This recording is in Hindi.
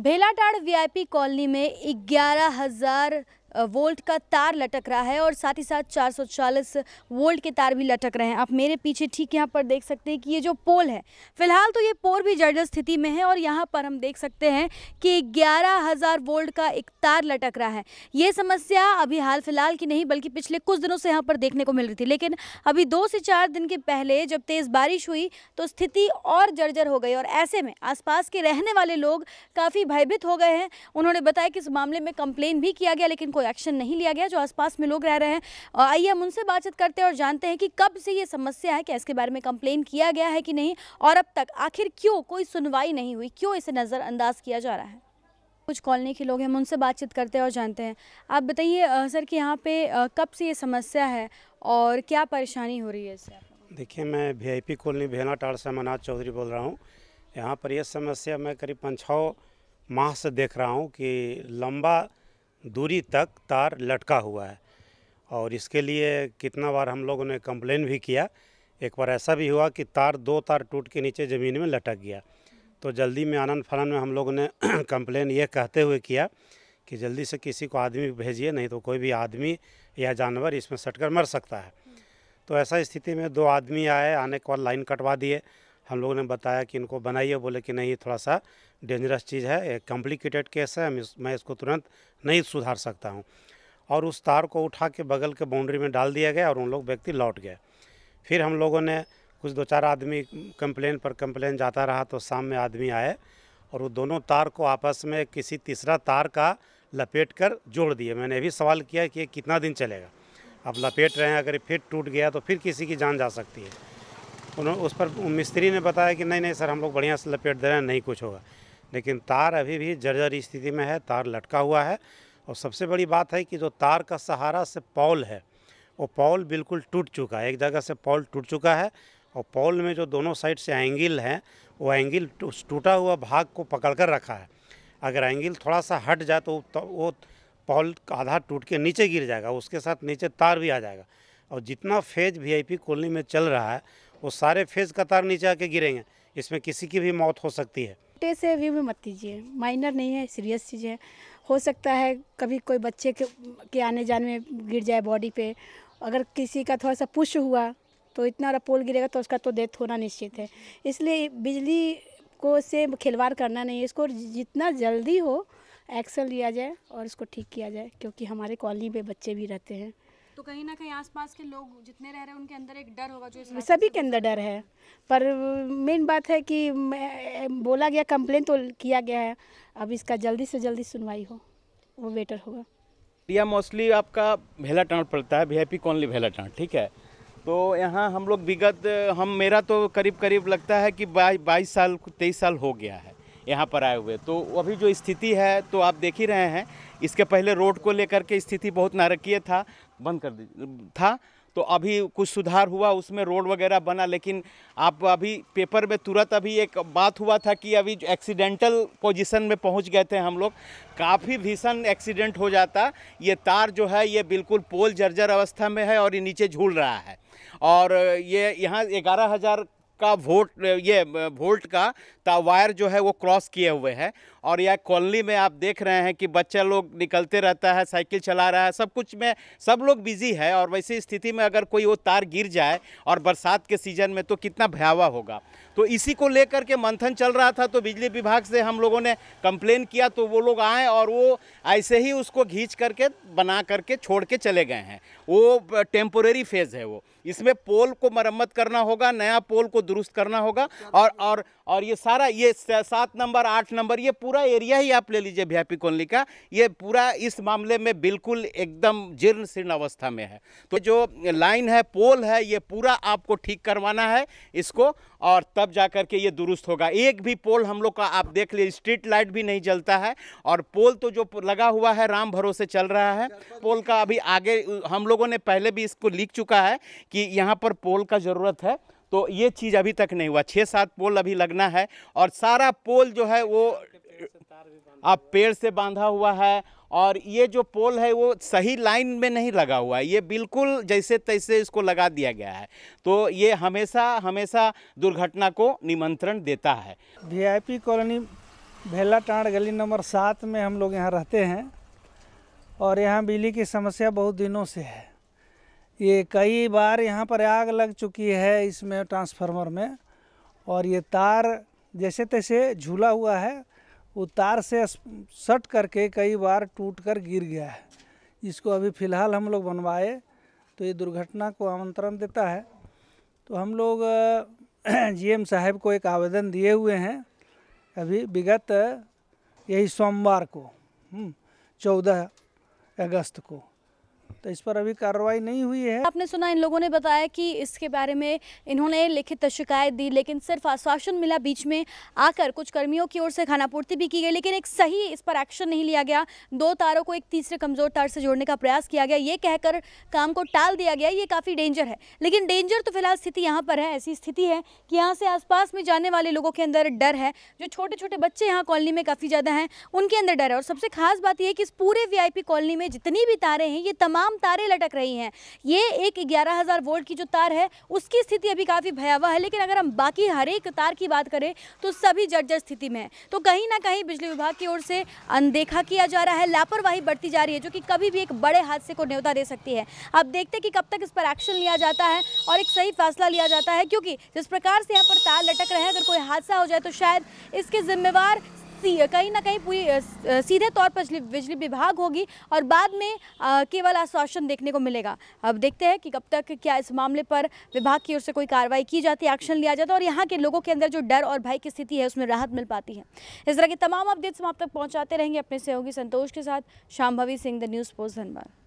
भेलाटाड़ वीआईपी कॉलोनी में ग्यारह हजार वोल्ट का तार लटक रहा है और साथ ही साथ 440 वोल्ट के तार भी लटक रहे हैं आप मेरे पीछे ठीक यहाँ पर देख सकते हैं कि ये जो पोल है फिलहाल तो ये पोल भी जर्जर स्थिति में है और यहाँ पर हम देख सकते हैं कि ग्यारह हज़ार वोल्ट का एक तार लटक रहा है ये समस्या अभी हाल फिलहाल की नहीं बल्कि पिछले कुछ दिनों से यहाँ पर देखने को मिल रही थी लेकिन अभी दो से चार दिन के पहले जब तेज़ बारिश हुई तो स्थिति और जर्जर हो गई और ऐसे में आसपास के रहने वाले लोग काफ़ी भयभीत हो गए हैं उन्होंने बताया कि इस मामले में कंप्लेन भी किया गया लेकिन कोई एक्शन नहीं लिया गया जो आसपास में लोग रह रहे हैं आइए हम उनसे बातचीत करते हैं और जानते हैं कि कब से ये समस्या है क्या इसके बारे में कंप्लेन किया गया है कि नहीं और अब तक आखिर क्यों कोई सुनवाई नहीं हुई क्यों इसे नज़रअंदाज किया जा रहा है कुछ कॉलोनी के लोग हैं हम उनसे बातचीत करते हैं और जानते हैं आप बताइए सर कि यहाँ पे कब से ये समस्या है और क्या परेशानी हो रही है इससे देखिए मैं वीआईपी कॉलोनी भेना टाड़ से मनाज चौधरी बोल रहा हूँ यहाँ पर यह समस्या मैं करीब पाँच छः माह से देख रहा हूँ कि लंबा दूरी तक तार लटका हुआ है और इसके लिए कितना बार हम लोगों ने कंप्लेन भी किया एक बार ऐसा भी हुआ कि तार दो तार टूट के नीचे ज़मीन में लटक गया तो जल्दी में आनंद फनन में हम लोगों ने कंप्लेन ये कहते हुए किया कि जल्दी से किसी को आदमी भेजिए नहीं तो कोई भी आदमी या जानवर इसमें सटकर मर सकता है तो ऐसा स्थिति में दो आदमी आए आने के बाद लाइन कटवा दिए हम लोगों ने बताया कि इनको बनाइए बोले कि नहीं थोड़ा सा डेंजरस चीज़ है एक कॉम्प्लिकेटेड केस है मैं इसको तुरंत नहीं सुधार सकता हूँ और उस तार को उठा के बगल के बाउंड्री में डाल दिया गया और उन लोग व्यक्ति लौट गए फिर हम लोगों ने कुछ दो चार आदमी कंप्लेन पर कंप्लेन जाता रहा तो शाम में आदमी आए और वो दोनों तार को आपस में किसी तीसरा तार का लपेट कर जोड़ दिए मैंने भी सवाल किया कि ये कितना दिन चलेगा अब लपेट रहे हैं अगर फिर टूट गया तो फिर किसी की जान जा सकती है उन्होंने उस पर मिस्त्री ने बताया कि नहीं नहीं सर हम लोग बढ़िया से लपेट दे रहे हैं नहीं कुछ होगा लेकिन तार अभी भी जर्जर स्थिति में है तार लटका हुआ है और सबसे बड़ी बात है कि जो तार का सहारा से पॉल है वो पॉल बिल्कुल टूट चुका है एक जगह से पॉल टूट चुका है और पॉल में जो दोनों साइड से एंगल हैं वो एंगल टूटा हुआ भाग को पकड़ कर रखा है अगर एंगल थोड़ा सा हट जाए तो वो पॉल का आधा टूट के नीचे गिर जाएगा उसके साथ नीचे तार भी आ जाएगा और जितना फेज वी कॉलोनी में चल रहा है वो सारे फेज कतार नीचे आके गिरेंगे इसमें किसी की भी मौत हो सकती है छोटे से व्यू में मत दीजिए माइनर नहीं है सीरियस चीज़ है हो सकता है कभी कोई बच्चे के, के आने जाने में गिर जाए बॉडी पे अगर किसी का थोड़ा सा पुश हुआ तो इतना पोल गिरेगा तो उसका तो डेथ होना निश्चित है इसलिए बिजली को से खिलवाड़ करना नहीं है इसको जितना जल्दी हो एक्शन लिया जाए और इसको ठीक किया जाए क्योंकि हमारे कॉलोनी में बच्चे भी रहते हैं तो कहीं ना कहीं आसपास के लोग जितने रह रहे हैं उनके अंदर एक डर होगा जो सभी के अंदर डर है पर मेन बात है कि बोला गया कंप्लेन तो किया गया है अब इसका जल्दी से जल्दी सुनवाई हो वो बेटर होगा या मोस्टली आपका भेला टाँट पड़ता है वी कॉलोनी भेला टाँट ठीक है तो यहाँ हम लोग विगत हम मेरा तो करीब करीब लगता है कि बाईस साल तेईस साल हो गया है यहाँ पर आए हुए तो अभी जो स्थिति है तो आप देख ही रहे हैं इसके पहले रोड को लेकर के स्थिति बहुत नारकीय था बंद कर दी था तो अभी कुछ सुधार हुआ उसमें रोड वगैरह बना लेकिन आप अभी पेपर में तुरंत अभी एक बात हुआ था कि अभी एक्सीडेंटल पोजीशन में पहुंच गए थे हम लोग काफ़ी भीषण एक्सीडेंट हो जाता ये तार जो है ये बिल्कुल पोल जर्जर अवस्था में है और ये नीचे झूल रहा है और ये यहाँ ग्यारह हज़ार का वोट ये वोल्ट का ता वायर जो है वो क्रॉस किए हुए है और यह कॉलोनी में आप देख रहे हैं कि बच्चा लोग निकलते रहता है साइकिल चला रहा है सब कुछ में सब लोग बिजी है और वैसी स्थिति में अगर कोई वो तार गिर जाए और बरसात के सीजन में तो कितना भयावह होगा तो इसी को लेकर के मंथन चल रहा था तो बिजली विभाग से हम लोगों ने कंप्लेन किया तो वो लोग आए और वो ऐसे ही उसको घींच करके बना करके छोड़ के चले गए हैं वो टेम्पोरेरी फेज़ है वो इसमें पोल को मरम्मत करना होगा नया पोल को दुरुस्त करना होगा और और और ये सारा ये सात नंबर आठ नंबर ये पूरा पूरा एरिया ही आप ले लीजिए वी कॉलोनी का ये पूरा इस मामले में बिल्कुल एकदम जीर्ण शीर्ण अवस्था में है तो जो लाइन है पोल है ये पूरा आपको ठीक करवाना है इसको और तब जा कर के ये दुरुस्त होगा एक भी पोल हम लोग का आप देख लीजिए स्ट्रीट लाइट भी नहीं जलता है और पोल तो जो लगा हुआ है राम भरोसे चल रहा है पोल का अभी आगे हम लोगों ने पहले भी इसको लिख चुका है कि यहाँ पर पोल का ज़रूरत है तो ये चीज़ अभी तक नहीं हुआ छः सात पोल अभी लगना है और सारा पोल जो है वो आप पेड़ से बांधा हुआ है और ये जो पोल है वो सही लाइन में नहीं लगा हुआ है ये बिल्कुल जैसे तैसे इसको लगा दिया गया है तो ये हमेशा हमेशा दुर्घटना को निमंत्रण देता है वीआईपी कॉलोनी भेला टाँड गली नंबर सात में हम लोग यहाँ रहते हैं और यहाँ बिजली की समस्या बहुत दिनों से है ये कई बार यहाँ पर आग लग चुकी है इसमें ट्रांसफार्मर में और ये तार जैसे तैसे झूला हुआ है वो तार से सट करके कई बार टूट कर गिर गया है इसको अभी फ़िलहाल हम लोग बनवाए तो ये दुर्घटना को आमंत्रण देता है तो हम लोग जीएम साहब को एक आवेदन दिए हुए हैं अभी विगत यही सोमवार को हम्म, चौदह अगस्त को तो इस पर अभी कार्रवाई नहीं हुई है आपने सुना इन लोगों ने बताया कि इसके बारे में इन्होंने लिखित शिकायत दी लेकिन सिर्फ आश्वासन मिला बीच में आकर कुछ कर्मियों की ओर से खानापूर्ति भी की गई लेकिन एक सही इस पर एक्शन नहीं लिया गया दो तारों को एक तीसरे कमजोर तार से जोड़ने का प्रयास किया गया ये कहकर काम को टाल दिया गया ये काफ़ी डेंजर है लेकिन डेंजर तो फिलहाल स्थिति यहाँ पर है ऐसी स्थिति है कि यहाँ से आसपास में जाने वाले लोगों के अंदर डर है जो छोटे छोटे बच्चे यहाँ कॉलोनी में काफ़ी ज़्यादा हैं उनके अंदर डर है और सबसे खास बात यह कि इस पूरे वी कॉलोनी में जितनी भी तारें हैं ये तमाम तमाम तारे लटक रही हैं ये एक ग्यारह हज़ार वोल्ट की जो तार है उसकी स्थिति अभी काफ़ी भयावह है लेकिन अगर हम बाकी हर एक तार की बात करें तो सभी जर्जर स्थिति में है तो कहीं ना कहीं बिजली विभाग की ओर से अनदेखा किया जा रहा है लापरवाही बढ़ती जा रही है जो कि कभी भी एक बड़े हादसे को न्यौता दे सकती है अब देखते हैं कि कब तक इस पर एक्शन लिया जाता है और एक सही फैसला लिया जाता है क्योंकि जिस प्रकार से यहाँ पर तार लटक रहे हैं अगर कोई हादसा हो जाए तो शायद इसके जिम्मेवार कहीं ना कहीं पूरी सीधे तौर पर बिजली विभाग होगी और बाद में केवल आश्वासन देखने को मिलेगा अब देखते हैं कि कब तक क्या इस मामले पर विभाग की ओर से कोई कार्रवाई की जाती है एक्शन लिया जाता है और यहाँ के लोगों के अंदर जो डर और भय की स्थिति है उसमें राहत मिल पाती है इस तरह की तमाम अपडेट्स हम आप तक पहुँचाते रहेंगे अपने सहयोगी संतोष के साथ Shambhavi Singh the news post Dhanbad